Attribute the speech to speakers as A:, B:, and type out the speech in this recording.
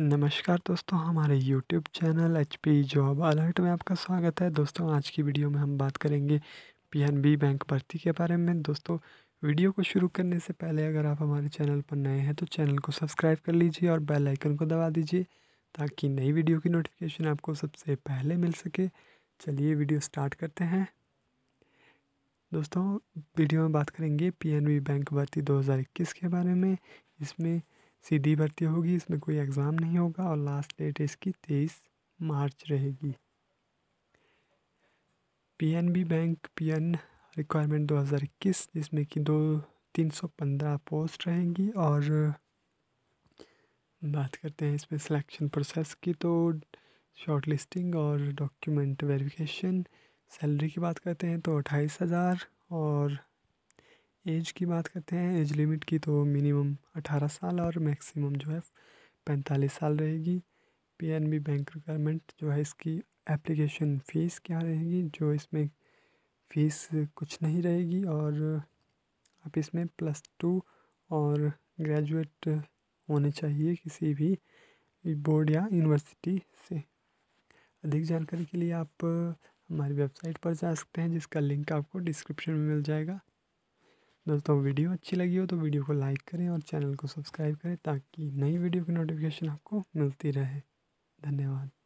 A: नमस्कार दोस्तों हमारे YouTube channel H P job alert में आपका स्वागत है दोस्तों आज की वीडियो में हम बात करेंगे बी बैंक भर्ती के बारे में दोस्तों वीडियो को शुरू करने से पहले अगर आप हमारे चैनल पर नए हैं तो चैनल को सब्सक्राइब कर लीजिए और बेल आइकन को दबा दीजिए ताकि नई वीडियो की नोटिफिकेशन आपको सबसे पहले मिल सके चलिए वीडियो स्टार्ट करते हैं दोस्तों वीडियो में बात करेंगे बी बैंक भर्ती इक्कीस के बारे में इसमें सीधी भर्ती होगी इसमें कोई एग्ज़ाम नहीं होगा और लास्ट डेट इसकी तेईस मार्च रहेगी पीएनबी बैंक पीएन रिक्वायरमेंट 2021 जिसमें कि दो तीन सौ पंद्रह पोस्ट रहेंगी और बात करते हैं इसमें सिलेक्शन प्रोसेस की तो शॉर्ट लिस्टिंग और डॉक्यूमेंट वेरिफिकेशन सैलरी की बात करते हैं तो अट्ठाईस हज़ार और एज की बात करते हैं एज लिमिट की तो मिनिमम अठारह साल और मैक्सिमम जो है पैंतालीस साल रहेगी पीएनबी बैंक रिक्वायरमेंट जो है इसकी एप्लीकेशन फ़ीस क्या रहेगी जो इसमें फ़ीस कुछ नहीं रहेगी और आप इसमें प्लस टू और ग्रेजुएट होने चाहिए किसी भी बोर्ड या यूनिवर्सिटी से अधिक जानकारी के लिए आप हमारी वेबसाइट पर जा सकते हैं जिसका लिंक आपको डिस्क्रिप्शन में मिल जाएगा दोस्तों वीडियो अच्छी लगी हो तो वीडियो को लाइक करें और चैनल को सब्सक्राइब करें ताकि नई वीडियो की नोटिफिकेशन आपको मिलती रहे धन्यवाद